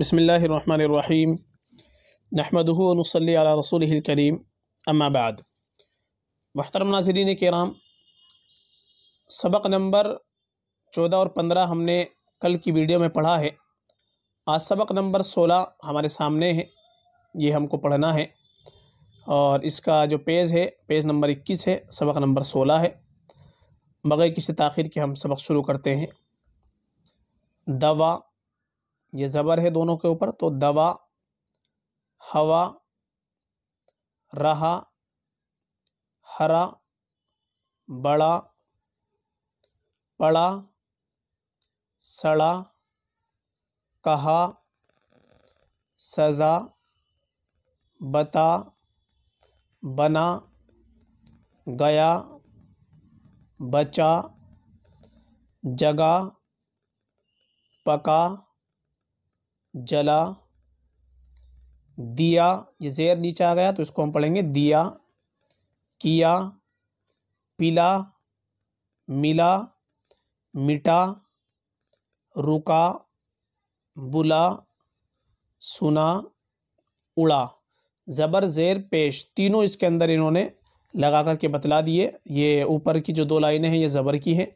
बसमीम नहमदनसली रसूल करीम अम्माबाद महतरम नाजरीन कराम सबक नंबर चौदह और पंद्रह हमने कल की वीडियो में पढ़ा है आज सबक नंबर सोलह हमारे सामने है ये हमको पढ़ना है और इसका जो पेज है पेज नंबर इक्कीस है सबक नंबर सोलह है बग़ैर किसी तखिर के हम सबक शुरू करते हैं दवा ये ज़बर है दोनों के ऊपर तो दवा हवा रहा हरा बड़ा पड़ा सड़ा कहा सज़ा बता बना गया बचा जगा पका जला दिया ये ज़ेर नीचे आ गया तो इसको हम पढ़ेंगे दिया किया पिला मिला मिटा रुका बुला सुना उड़ा ज़बर ज़ेर पेश तीनों इसके अंदर इन्होंने लगा कर के बतला दिए ये ऊपर की जो दो लाइनें हैं ये ज़बर की हैं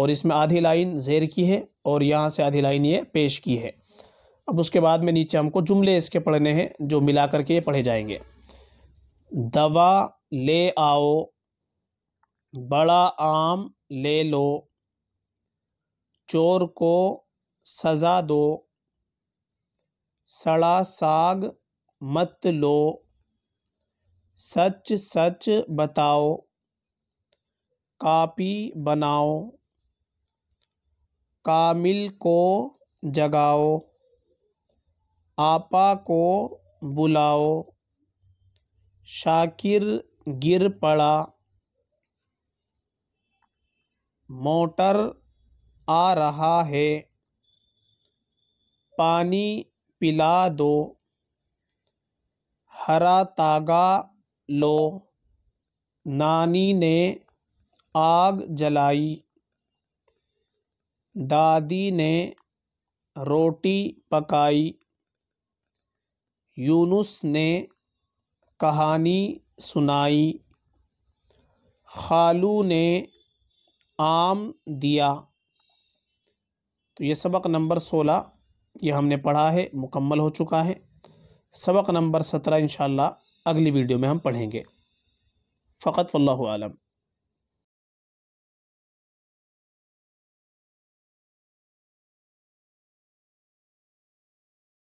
और इसमें आधी लाइन ज़ेर की है और यहाँ से आधी लाइन ये पेश की है अब उसके बाद में नीचे हमको जुमले इसके पढ़ने हैं जो मिला करके ये पढ़े जाएंगे दवा ले आओ बड़ा आम ले लो चोर को सज़ा दो सड़ा साग मत लो सच सच बताओ कापी बनाओ कामिल को जगाओ आपा को बुलाओ शाकिर गिर पड़ा मोटर आ रहा है पानी पिला दो हरा तागा लो नानी ने आग जलाई दादी ने रोटी पकाई यूनुस ने कहानी सुनाई खालू ने आम दिया तो ये सबक नंबर सोलह ये हमने पढ़ा है मुकम्मल हो चुका है सबक नंबर सत्रह इन अगली वीडियो में हम पढ़ेंगे फ़कत वल्लम